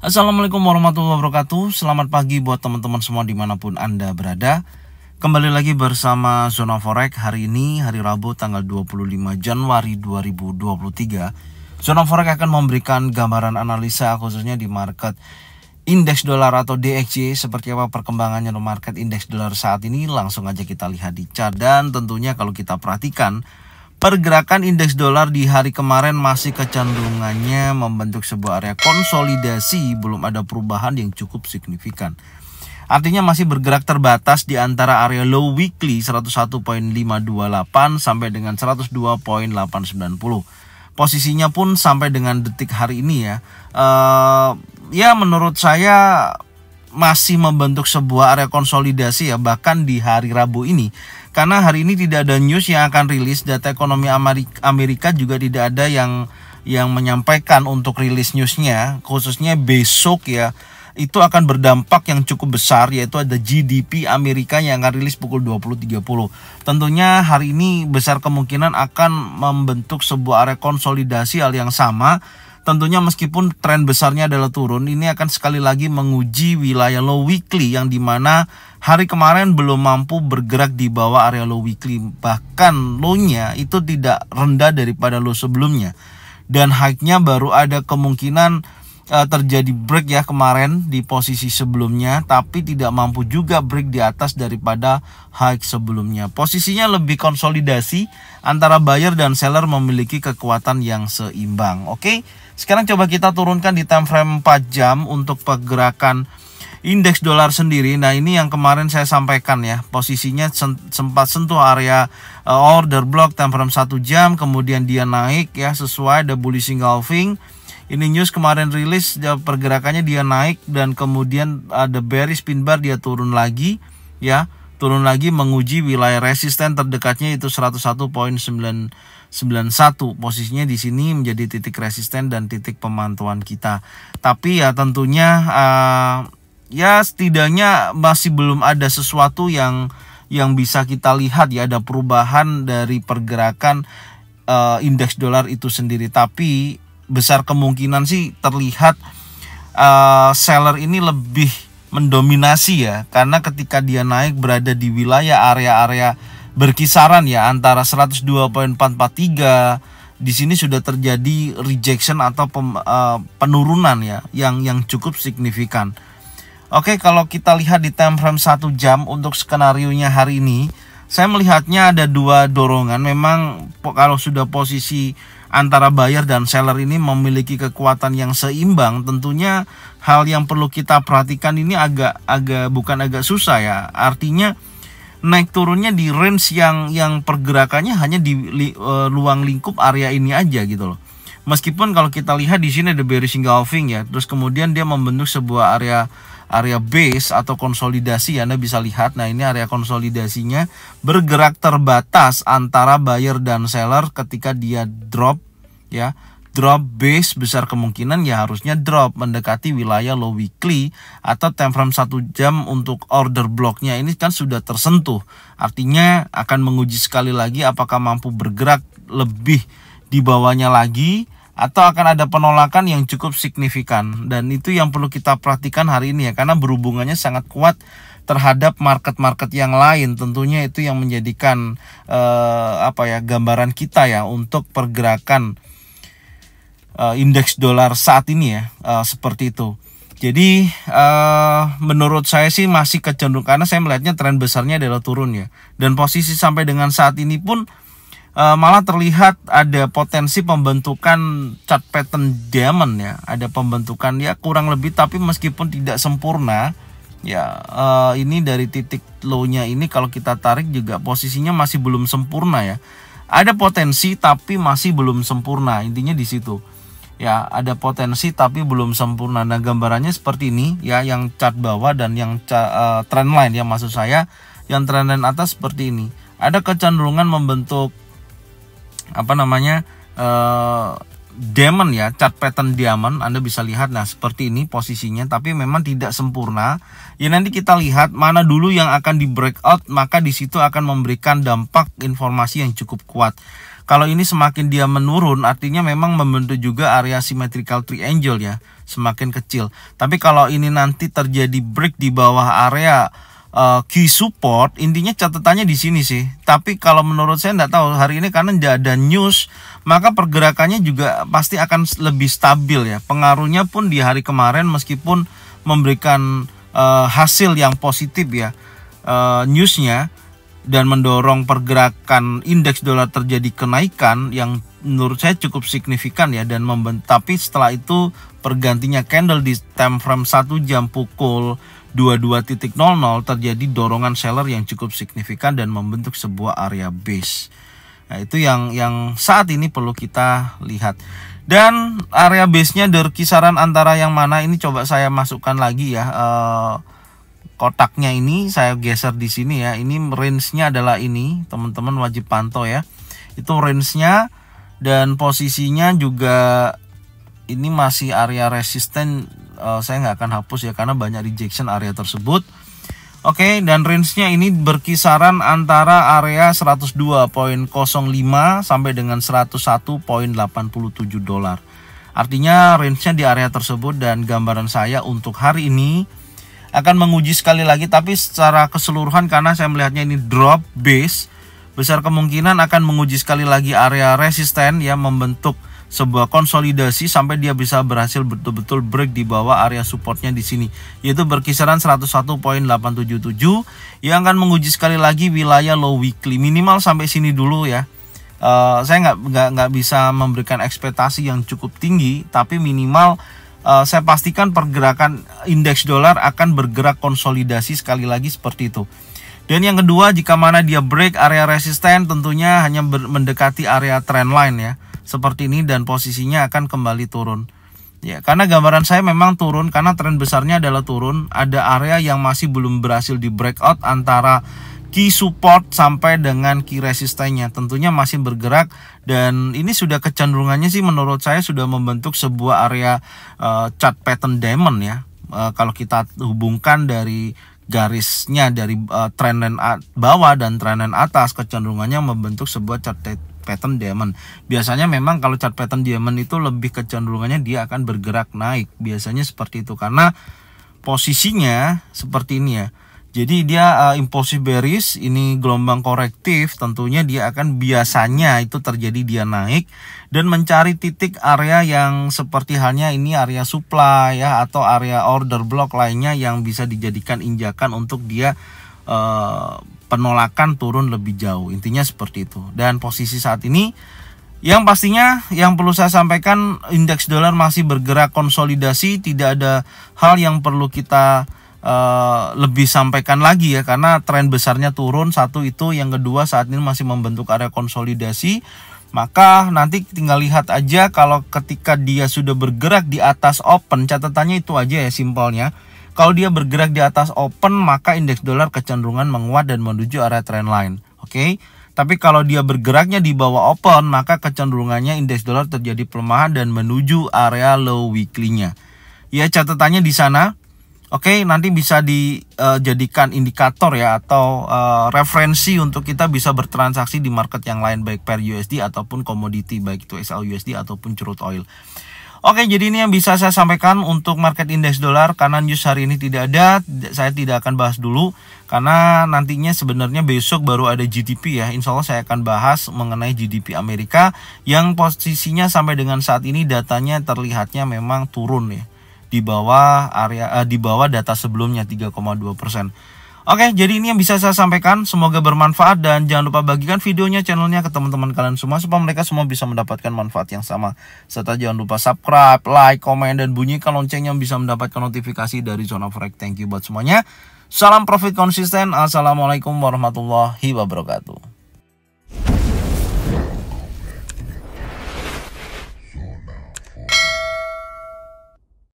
Assalamualaikum warahmatullahi wabarakatuh Selamat pagi buat teman-teman semua dimanapun Anda berada Kembali lagi bersama Zona Forex hari ini hari Rabu tanggal 25 Januari 2023 Zona Forex akan memberikan gambaran analisa khususnya di market indeks dolar atau DXJ seperti apa perkembangannya di market indeks dolar saat ini langsung aja kita lihat di chart dan tentunya kalau kita perhatikan Pergerakan indeks dolar di hari kemarin masih kecenderungannya membentuk sebuah area konsolidasi, belum ada perubahan yang cukup signifikan. Artinya masih bergerak terbatas di antara area low weekly 101.528 sampai dengan 102.890. Posisinya pun sampai dengan detik hari ini ya. Uh, ya menurut saya masih membentuk sebuah area konsolidasi ya bahkan di hari Rabu ini karena hari ini tidak ada news yang akan rilis data ekonomi Amerika juga tidak ada yang yang menyampaikan untuk rilis newsnya khususnya besok ya itu akan berdampak yang cukup besar yaitu ada GDP Amerika yang akan rilis pukul 20.30. Tentunya hari ini besar kemungkinan akan membentuk sebuah area konsolidasi hal yang sama Tentunya meskipun tren besarnya adalah turun, ini akan sekali lagi menguji wilayah low weekly yang dimana hari kemarin belum mampu bergerak di bawah area low weekly. Bahkan low-nya itu tidak rendah daripada low sebelumnya. Dan high-nya baru ada kemungkinan eh, terjadi break ya kemarin di posisi sebelumnya tapi tidak mampu juga break di atas daripada high sebelumnya. Posisinya lebih konsolidasi antara buyer dan seller memiliki kekuatan yang seimbang. Oke. Okay? Sekarang coba kita turunkan di time frame 4 jam untuk pergerakan indeks dolar sendiri. Nah, ini yang kemarin saya sampaikan ya. Posisinya sempat sentuh area eh, order block time frame 1 jam, kemudian dia naik ya sesuai the bullish engulfing. Ini news kemarin rilis pergerakannya dia naik dan kemudian ada eh, bearish pin bar dia turun lagi ya. Turun lagi menguji wilayah resisten terdekatnya itu 101.9 91. Posisinya di sini menjadi titik resisten dan titik pemantauan kita. Tapi ya tentunya uh, ya setidaknya masih belum ada sesuatu yang yang bisa kita lihat ya ada perubahan dari pergerakan uh, indeks dolar itu sendiri. Tapi besar kemungkinan sih terlihat uh, seller ini lebih mendominasi ya karena ketika dia naik berada di wilayah area-area berkisaran ya antara 102.443 di sini sudah terjadi rejection atau pem, uh, penurunan ya yang yang cukup signifikan. Oke, kalau kita lihat di time frame 1 jam untuk skenario hari ini, saya melihatnya ada dua dorongan. Memang kalau sudah posisi antara buyer dan seller ini memiliki kekuatan yang seimbang, tentunya hal yang perlu kita perhatikan ini agak agak bukan agak susah ya. Artinya naik turunnya di range yang yang pergerakannya hanya di li, e, luang lingkup area ini aja gitu loh. Meskipun kalau kita lihat di sini ada bearish engulfing ya, terus kemudian dia membentuk sebuah area area base atau konsolidasi ya. Anda bisa lihat nah ini area konsolidasinya bergerak terbatas antara buyer dan seller ketika dia drop ya drop base besar kemungkinan ya harusnya drop mendekati wilayah low weekly atau time frame 1 jam untuk order blocknya ini kan sudah tersentuh artinya akan menguji sekali lagi apakah mampu bergerak lebih di bawahnya lagi atau akan ada penolakan yang cukup signifikan dan itu yang perlu kita perhatikan hari ini ya karena berhubungannya sangat kuat terhadap market-market yang lain tentunya itu yang menjadikan eh, apa ya gambaran kita ya untuk pergerakan uh, indeks dolar saat ini ya uh, seperti itu. Jadi uh, menurut saya sih masih kecenderung karena saya melihatnya tren besarnya adalah turun ya. Dan posisi sampai dengan saat ini pun uh, malah terlihat ada potensi pembentukan chart pattern diamond ya. Ada pembentukan ya kurang lebih tapi meskipun tidak sempurna ya ini dari titik low-nya ini kalau kita tarik juga posisinya masih belum sempurna ya. Ada potensi tapi masih belum sempurna intinya di situ ya ada potensi tapi belum sempurna nah gambarannya seperti ini ya yang cat bawah dan yang uh, trend line ya maksud saya yang trend atas seperti ini ada kecenderungan membentuk apa namanya uh, diamond ya cat pattern diamond Anda bisa lihat nah seperti ini posisinya tapi memang tidak sempurna ya nanti kita lihat mana dulu yang akan di breakout maka di situ akan memberikan dampak informasi yang cukup kuat kalau ini semakin dia menurun, artinya memang membentuk juga area symmetrical triangle ya, semakin kecil. Tapi kalau ini nanti terjadi break di bawah area uh, key support, intinya catatannya di sini sih. Tapi kalau menurut saya nggak tahu hari ini karena tidak ada news, maka pergerakannya juga pasti akan lebih stabil ya. Pengaruhnya pun di hari kemarin meskipun memberikan uh, hasil yang positif ya uh, newsnya dan mendorong pergerakan indeks dolar terjadi kenaikan yang menurut saya cukup signifikan ya dan membent tapi setelah itu pergantinya candle di time frame 1 jam pukul 22.00 terjadi dorongan seller yang cukup signifikan dan membentuk sebuah area base. Nah, itu yang yang saat ini perlu kita lihat. Dan area base-nya dari kisaran antara yang mana ini coba saya masukkan lagi ya. Uh, kotaknya ini saya geser di sini ya. Ini range-nya adalah ini, teman-teman wajib pantau ya. Itu range-nya dan posisinya juga ini masih area resisten eh, saya nggak akan hapus ya karena banyak rejection area tersebut. Oke, okay, dan range-nya ini berkisaran antara area 102.05 sampai dengan 101.87 dolar. Artinya range-nya di area tersebut dan gambaran saya untuk hari ini akan menguji sekali lagi tapi secara keseluruhan karena saya melihatnya ini drop base besar kemungkinan akan menguji sekali lagi area resisten ya membentuk sebuah konsolidasi sampai dia bisa berhasil betul-betul break di bawah area supportnya di sini yaitu berkisaran 101.877 yang akan menguji sekali lagi wilayah low weekly minimal sampai sini dulu ya uh, saya nggak nggak nggak bisa memberikan ekspektasi yang cukup tinggi tapi minimal uh, saya pastikan pergerakan indeks dolar akan bergerak konsolidasi sekali lagi seperti itu. Dan yang kedua, jika mana dia break area resisten tentunya hanya mendekati area trendline ya. Seperti ini dan posisinya akan kembali turun. Ya, karena gambaran saya memang turun karena tren besarnya adalah turun, ada area yang masih belum berhasil di breakout antara key support sampai dengan key resistennya tentunya masih bergerak dan ini sudah kecenderungannya sih menurut saya sudah membentuk sebuah area uh, chart pattern diamond ya uh, kalau kita hubungkan dari garisnya dari uh, eh, line bawah dan trend line atas kecenderungannya membentuk sebuah chart pattern diamond biasanya memang kalau chart pattern diamond itu lebih kecenderungannya dia akan bergerak naik biasanya seperti itu karena posisinya seperti ini ya jadi dia uh, impulsif bearish, ini gelombang korektif, tentunya dia akan biasanya itu terjadi dia naik dan mencari titik area yang seperti halnya ini area supply ya atau area order block lainnya yang bisa dijadikan injakan untuk dia uh, penolakan turun lebih jauh. Intinya seperti itu. Dan posisi saat ini yang pastinya yang perlu saya sampaikan indeks dolar masih bergerak konsolidasi, tidak ada hal yang perlu kita Eh, lebih sampaikan lagi ya karena tren besarnya turun satu itu yang kedua saat ini masih membentuk area konsolidasi maka nanti tinggal lihat aja kalau ketika dia sudah bergerak di atas open catatannya itu aja ya simpelnya kalau dia bergerak di atas open maka indeks dolar kecenderungan menguat dan menuju area trend line oke okay? tapi kalau dia bergeraknya di bawah open maka kecenderungannya indeks dolar terjadi pelemahan dan menuju area low weekly-nya ya catatannya di sana Oke, okay, nanti bisa dijadikan eh, indikator ya atau uh, referensi untuk kita bisa bertransaksi di market yang lain baik per USD ataupun komoditi baik itu SLUSD ataupun curut oil. Oke, okay, jadi ini yang bisa saya sampaikan untuk market indeks dolar karena news hari ini tidak ada, saya tidak akan bahas dulu karena nantinya sebenarnya besok baru ada GDP ya. Insya Allah saya akan bahas mengenai GDP Amerika yang posisinya sampai dengan saat ini datanya terlihatnya memang turun ya di bawah area uh, di bawah data sebelumnya 3,2 persen. Oke, jadi ini yang bisa saya sampaikan. Semoga bermanfaat dan jangan lupa bagikan videonya, channelnya ke teman-teman kalian semua supaya mereka semua bisa mendapatkan manfaat yang sama. Serta jangan lupa subscribe, like, komen, dan bunyikan loncengnya bisa mendapatkan notifikasi dari Zona Forex. Thank you buat semuanya. Salam profit konsisten. Assalamualaikum warahmatullahi wabarakatuh.